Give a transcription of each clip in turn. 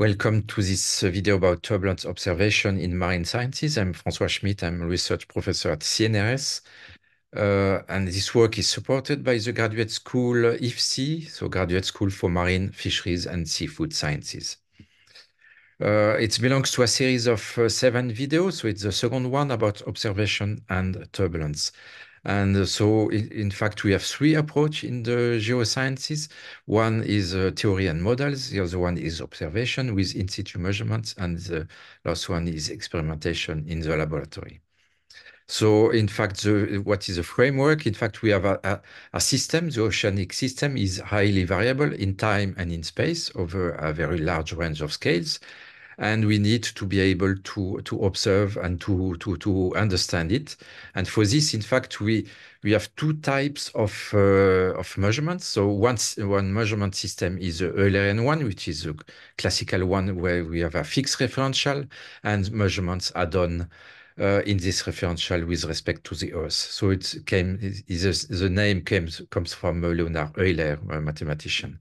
Welcome to this video about turbulence observation in marine sciences. I'm Francois Schmidt. I'm a research professor at CNRS. Uh, and this work is supported by the Graduate School IFC, so Graduate School for Marine, Fisheries and Seafood Sciences. Uh, it belongs to a series of uh, seven videos, so it's the second one about observation and turbulence. And uh, so, in, in, fact, we have three approach in the geosciences. One is uh, theory and models. The other one is observation with in situ measurements. And the last one is experimentation in the laboratory. So, in fact, the, what is the framework? In fact, we have a, a, a, system. The oceanic system is highly variable in time and in space over a very large range of scales and we need to be able to to observe and to to to understand it. And for this, in fact, we we have two types of uh, of measurements. So one one measurement system is the Eulerian one, which is a classical one where we have a fixed referential, and measurements are done. Uh, in this referential with respect to the Earth. So it came, it, it, the name came, comes from Leonard Euler, a mathematician.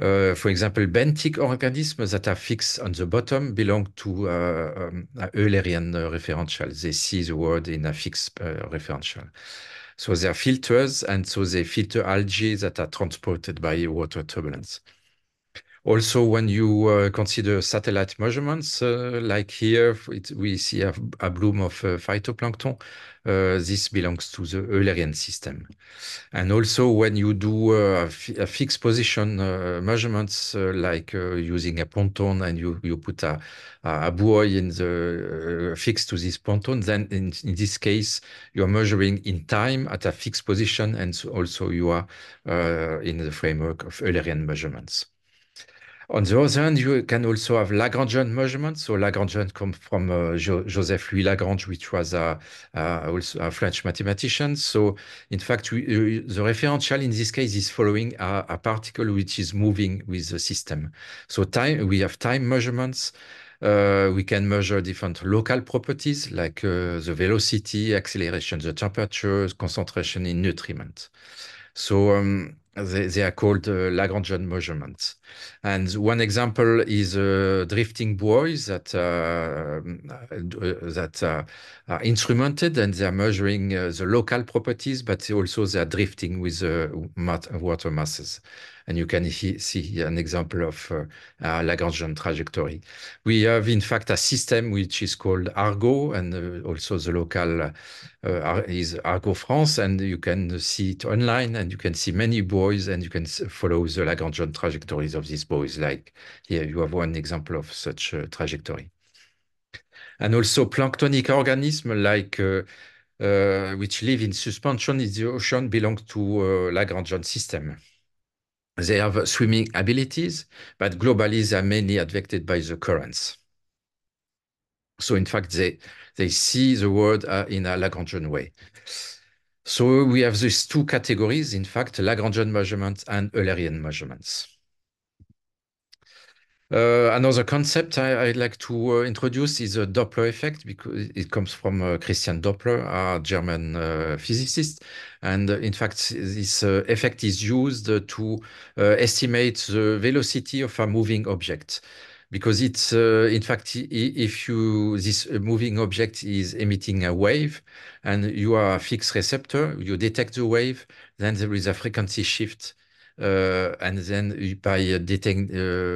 Uh, for example, benthic organisms that are fixed on the bottom belong to uh, um, a Eulerian uh, referential. They see the world in a fixed uh, referential. So they are filters, and so they filter algae that are transported by water turbulence. Also, when you uh, consider satellite measurements, uh, like here, it, we see a, a bloom of uh, phytoplankton. Uh, this belongs to the Eulerian system. And also, when you do uh, a, a fixed position uh, measurements, like using a ponton and you, you put a, a buoy in the fixed to this ponton, then in, in this case, you're measuring in time at a fixed position, and so also you are in the framework of Eulerian measurements. On the other hand, you can also have Lagrangian measurements. So Lagrangian comes from uh, jo Joseph Louis Lagrange, which was a, a, also a French mathematician. So in fact, we, we, uh, the referential in this case is following a, a, particle which is moving with the system. So time, we have time measurements. Uh, we can measure different local properties like uh, the velocity, acceleration, the temperature, concentration in nutriment. So um, they, they are called uh, Lagrangian measurements. And one example is uh, drifting buoys that, uh, uh, that uh, are instrumented and they are measuring the local properties, but also they are drifting with water masses and you can he see an example of uh, Lagrangian trajectory. We have, in fact, a system which is called Argo, and uh, also the local uh, is Argo France, and you can see it online, and you can see many buoys, and you can follow the Lagrangian trajectories of these buoys. Like here, you have one example of such uh, trajectory. And also planktonic organisms like uh, which live in suspension in the ocean belong to uh, Lagrangian system. They have swimming abilities, but globally, they are mainly affected by the currents. So in fact, they, they see the world uh, in a Lagrangian way. So we have these two categories, in fact, Lagrangian measurements and Eulerian measurements. Uh, another concept I, would like to uh, introduce is the Doppler effect because it comes from uh, Christian Doppler, a German uh, physicist. And uh, in fact, this uh, effect is used to estimate the velocity of a moving object because it's uh, in fact if you this moving object is emitting a wave and you are a fixed receptor you detect the wave then there is a frequency shift Euh, and then by, uh,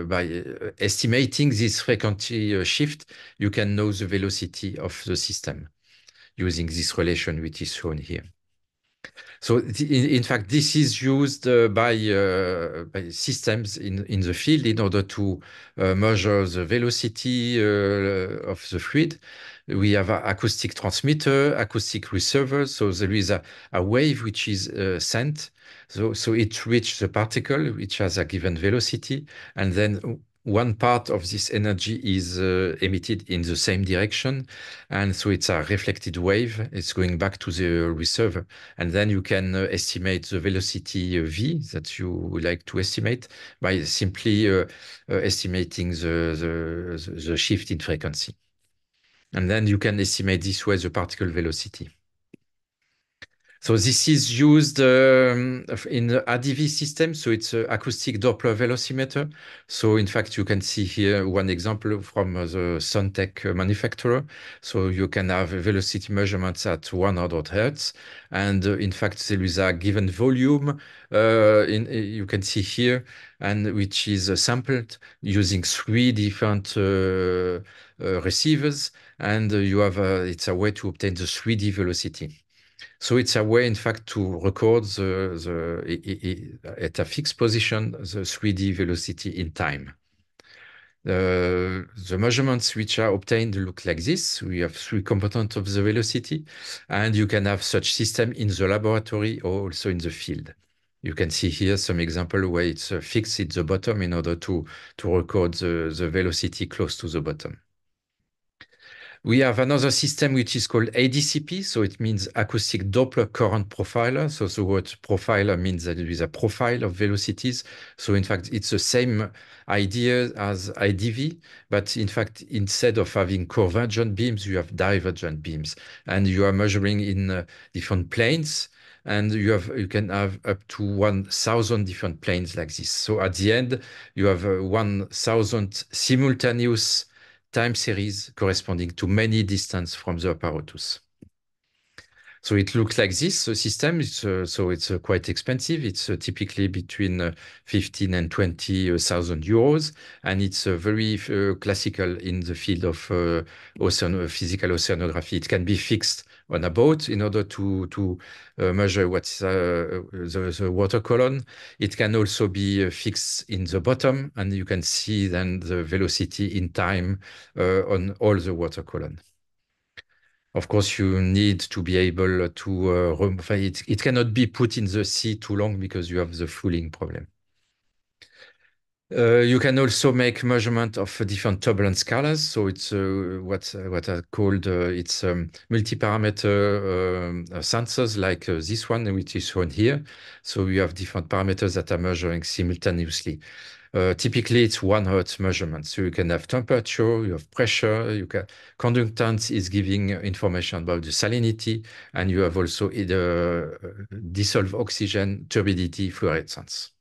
by uh, estimating this frequency uh, shift, you can know the velocity of the system using this relation which is shown here. So in, fact, this is used uh, by, uh, by, systems in, in the field in order to uh, measure the velocity uh, of the fluid. We have an acoustic transmitter, acoustic receiver. So there is a, a wave which is uh, sent. So, so it reaches the particle, which has a given velocity. And then one part of this energy is uh, emitted in the same direction and so it's a reflected wave it's going back to the receiver and then you can uh, estimate the velocity uh, v that you would like to estimate by simply uh, uh, estimating the, the, the shift in frequency and then you can estimate this way the particle velocity so this is used um, in the ADV system. So it's an uh, acoustic Doppler velocimeter. So in fact, you can see here one example from uh, the Suntech uh, manufacturer. So you can have velocity measurements at 100 hertz. And in fact, there is a given volume uh, in, you can see here, and which is sampled using three different uh, uh, receivers. And you have, a, it's a way to obtain the 3D velocity. So it's a way, in fact, to record the, the it, it, at a fixed position the 3D velocity in time. Uh, the measurements which are obtained look like this. We have three components of the velocity, and you can have such system in the laboratory or also in the field. You can see here some example where it's uh, fixed at the bottom in order to, to record the, the velocity close to the bottom. We have another system which is called ADCP, so it means acoustic Doppler current profiler. So the word profiler means that it is a profile of velocities. So in fact, it's the same idea as IDV, but in fact, instead of having convergent beams, you have divergent beams, and you are measuring in uh, different planes and you have you can have up to 1000 different planes like this so at the end you have uh, 1000 simultaneous time series corresponding to many distance from the apparatus. So it looks like this the system. It's, uh, so it's uh, quite expensive. It's uh, typically between uh, 15 and 20,000 uh, euros. And it's uh, very classical in the field of ocean physical oceanography. It can be fixed on a boat in order to to uh, measure what's uh, uh the, the, water column. It can also be uh, fixed in the bottom, and you can see then the velocity in time uh, on all the water column. Of course, you need to be able to, it, it cannot be put in the sea too long because you have the fouling problem. Uh, you can also make measurement of different turbulence scalars. So it's uh, what uh, what are called uh, it's um, multi-parameter um, uh, sensors like uh, this one, which is shown here. So you have different parameters that are measuring simultaneously. typically, it's one hertz measurement. So you can have temperature, you have pressure, you can conductance is giving information about the salinity, and you have also the dissolved oxygen, turbidity, fluorescence.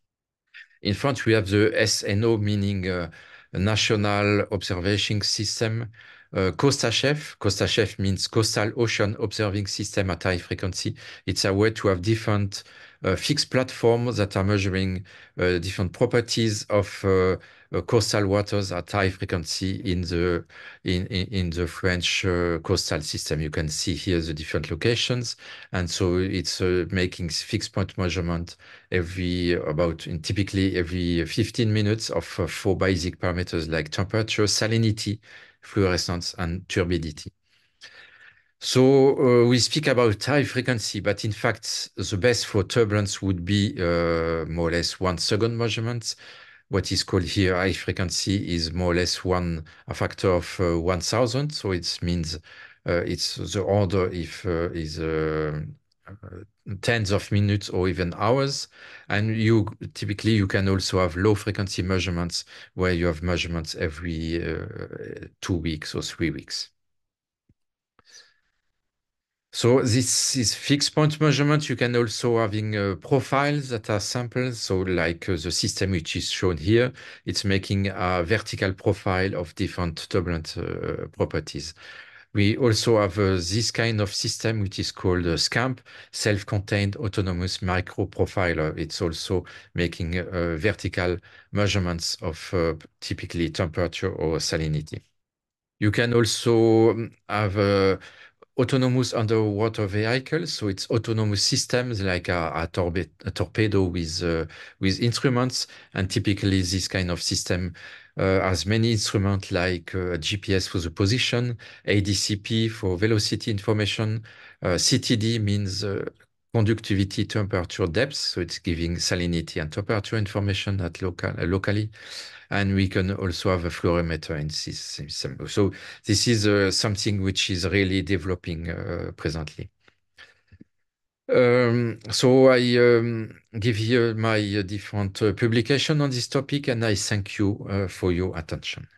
In France, we have the SNO, meaning uh, National Observation System, uh, COSTA-CHEF means Coastal Ocean Observing System at high frequency. It's a way to have different uh, fixed platforms that are measuring uh, different properties of uh, coastal waters at high frequency in the in in, in the French coastal system. You can see here the different locations, and so it's making fixed point measurement every about in typically every 15 minutes of four basic parameters like temperature, salinity, fluorescence, and turbidity. So uh, we speak about high frequency, but in fact, the best for turbulence would be uh, more or less one second measurements. What is called here high frequency is more or less one a factor of uh, 1000. So it means uh, it's the order if uh, is uh, tens of minutes or even hours. And you typically you can also have low frequency measurements where you have measurements every two weeks or three weeks. So this is fixed point measurement. You can also having uh, profiles that are samples. So like uh, the system which is shown here, it's making a vertical profile of different turbulent uh, properties. We also have uh, this kind of system which is called uh, SCAMP, self-contained autonomous micro profiler. It's also making vertical measurements of typically temperature or salinity. You can also um, have autonomous underwater vehicles. So it's autonomous systems like a, a, torbe a torpedo with uh, with instruments, and typically this kind of system uh, has many instruments like uh, GPS for the position, ADCP for velocity information, uh, CTD means uh, conductivity, temperature, depth. So it's giving salinity and temperature information at local uh, locally and we can also have a fluorimeter in this sample. So this is uh, something which is really developing uh, presently. Um, so I um, give you my uh, different uh, publication on this topic, and I thank you uh, for your attention.